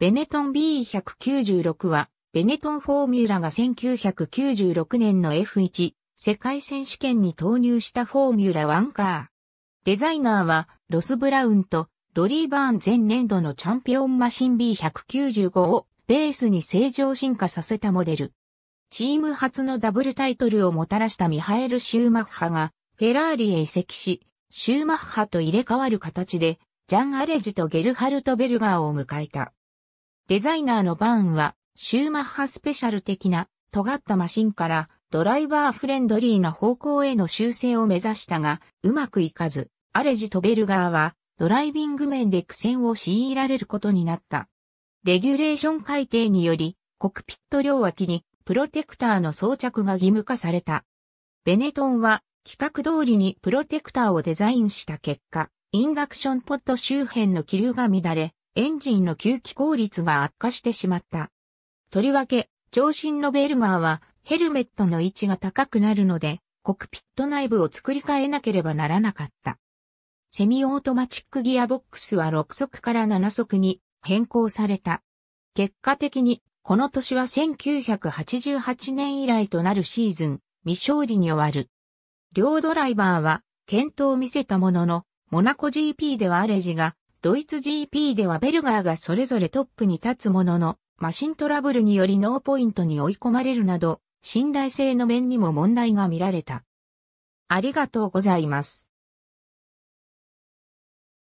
ベネトン B196 は、ベネトンフォーミュラが1996年の F1 世界選手権に投入したフォーミュラワンカー。デザイナーは、ロス・ブラウンとロリー・バーン前年度のチャンピオンマシン B195 をベースに正常進化させたモデル。チーム初のダブルタイトルをもたらしたミハエル・シューマッハが、フェラーリへ移籍し、シューマッハと入れ替わる形で、ジャン・アレジとゲルハルト・ベルガーを迎えた。デザイナーのバーンは、シューマッハスペシャル的な尖ったマシンからドライバーフレンドリーな方向への修正を目指したが、うまくいかず、アレジとベルガーはドライビング面で苦戦を強いられることになった。レギュレーション改定により、コクピット両脇にプロテクターの装着が義務化された。ベネトンは企画通りにプロテクターをデザインした結果、インダクションポット周辺の気流が乱れ、エンジンの吸気効率が悪化してしまった。とりわけ、長身のベルマーはヘルメットの位置が高くなるので、コクピット内部を作り変えなければならなかった。セミオートマチックギアボックスは6速から7速に変更された。結果的に、この年は1988年以来となるシーズン、未勝利に終わる。両ドライバーは、検討を見せたものの、モナコ GP ではアレジがドイツ GP ではベルガーがそれぞれトップに立つものの、マシントラブルによりノーポイントに追い込まれるなど、信頼性の面にも問題が見られた。ありがとうございます。